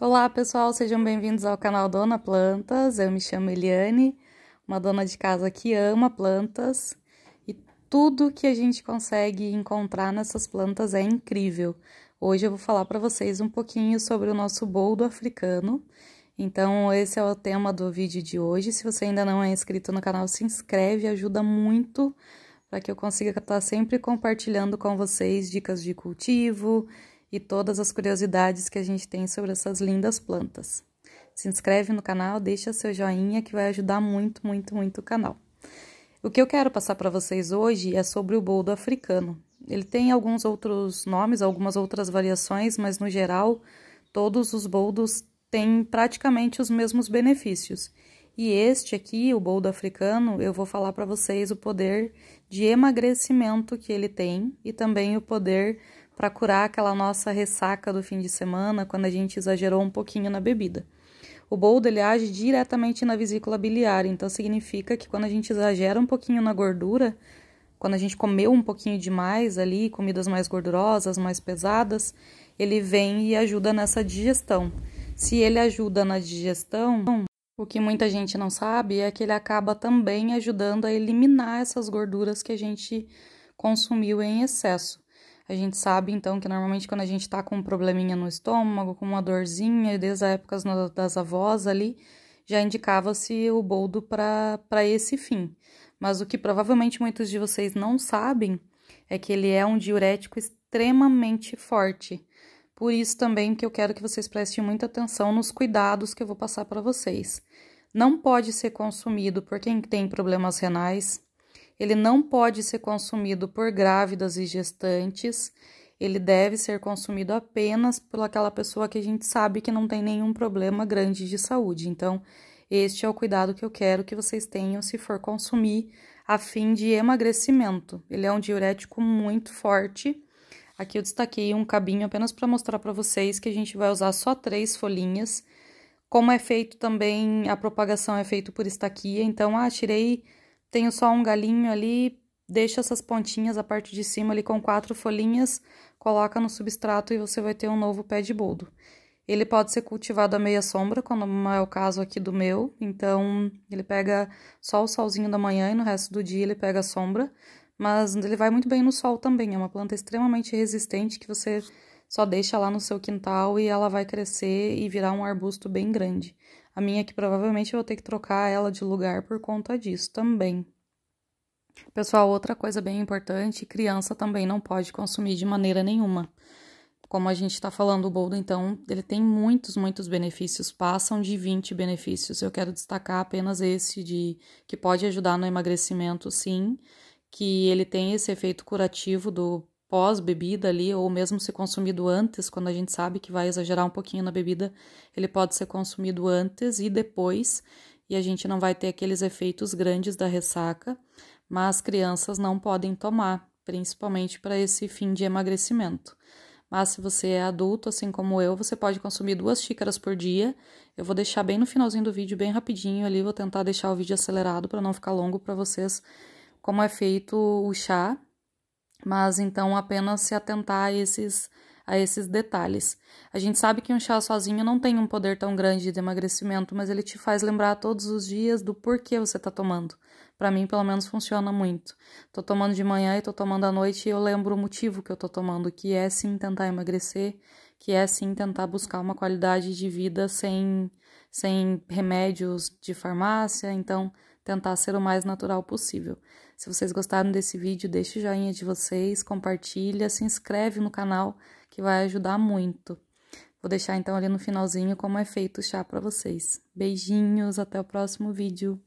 Olá pessoal, sejam bem-vindos ao canal Dona Plantas. Eu me chamo Eliane, uma dona de casa que ama plantas e tudo que a gente consegue encontrar nessas plantas é incrível. Hoje eu vou falar para vocês um pouquinho sobre o nosso boldo africano. Então, esse é o tema do vídeo de hoje. Se você ainda não é inscrito no canal, se inscreve, ajuda muito para que eu consiga estar sempre compartilhando com vocês dicas de cultivo, e todas as curiosidades que a gente tem sobre essas lindas plantas. Se inscreve no canal, deixa seu joinha que vai ajudar muito, muito, muito o canal. O que eu quero passar para vocês hoje é sobre o boldo africano. Ele tem alguns outros nomes, algumas outras variações, mas no geral, todos os boldos têm praticamente os mesmos benefícios. E este aqui, o boldo africano, eu vou falar para vocês o poder de emagrecimento que ele tem e também o poder para curar aquela nossa ressaca do fim de semana quando a gente exagerou um pouquinho na bebida. O boldo ele age diretamente na vesícula biliar, então significa que quando a gente exagera um pouquinho na gordura, quando a gente comeu um pouquinho demais ali, comidas mais gordurosas, mais pesadas, ele vem e ajuda nessa digestão. Se ele ajuda na digestão, o que muita gente não sabe é que ele acaba também ajudando a eliminar essas gorduras que a gente consumiu em excesso. A gente sabe então que normalmente quando a gente tá com um probleminha no estômago, com uma dorzinha, desde as épocas das avós ali, já indicava-se o boldo para esse fim. Mas o que provavelmente muitos de vocês não sabem é que ele é um diurético extremamente forte. Por isso também que eu quero que vocês prestem muita atenção nos cuidados que eu vou passar para vocês. Não pode ser consumido por quem tem problemas renais, ele não pode ser consumido por grávidas e gestantes, ele deve ser consumido apenas por aquela pessoa que a gente sabe que não tem nenhum problema grande de saúde. Então, este é o cuidado que eu quero que vocês tenham se for consumir a fim de emagrecimento. Ele é um diurético muito forte. Aqui eu destaquei um cabinho apenas para mostrar para vocês que a gente vai usar só três folhinhas. Como é feito também, a propagação é feita por estaquia, então ah, tirei tenho só um galinho ali, deixa essas pontinhas, a parte de cima ali com quatro folhinhas, coloca no substrato e você vai ter um novo pé de boldo. Ele pode ser cultivado à meia sombra, como é o caso aqui do meu, então ele pega só o solzinho da manhã e no resto do dia ele pega a sombra, mas ele vai muito bem no sol também, é uma planta extremamente resistente que você só deixa lá no seu quintal e ela vai crescer e virar um arbusto bem grande. A minha é que provavelmente eu vou ter que trocar ela de lugar por conta disso também. Pessoal, outra coisa bem importante, criança também não pode consumir de maneira nenhuma. Como a gente está falando, o boldo, então, ele tem muitos, muitos benefícios, passam de 20 benefícios. Eu quero destacar apenas esse de que pode ajudar no emagrecimento, sim, que ele tem esse efeito curativo do pós-bebida ali, ou mesmo se consumido antes, quando a gente sabe que vai exagerar um pouquinho na bebida, ele pode ser consumido antes e depois, e a gente não vai ter aqueles efeitos grandes da ressaca, mas crianças não podem tomar, principalmente para esse fim de emagrecimento. Mas se você é adulto, assim como eu, você pode consumir duas xícaras por dia. Eu vou deixar bem no finalzinho do vídeo, bem rapidinho ali, vou tentar deixar o vídeo acelerado para não ficar longo para vocês como é feito o chá mas então apenas se atentar a esses, a esses detalhes. A gente sabe que um chá sozinho não tem um poder tão grande de emagrecimento, mas ele te faz lembrar todos os dias do porquê você está tomando. Para mim, pelo menos, funciona muito. Tô tomando de manhã e tô tomando à noite e eu lembro o motivo que eu tô tomando, que é sim tentar emagrecer, que é sim tentar buscar uma qualidade de vida sem, sem remédios de farmácia, então tentar ser o mais natural possível. Se vocês gostaram desse vídeo, deixe o joinha de vocês, compartilha, se inscreve no canal que vai ajudar muito. Vou deixar então ali no finalzinho como é feito o chá para vocês. Beijinhos, até o próximo vídeo.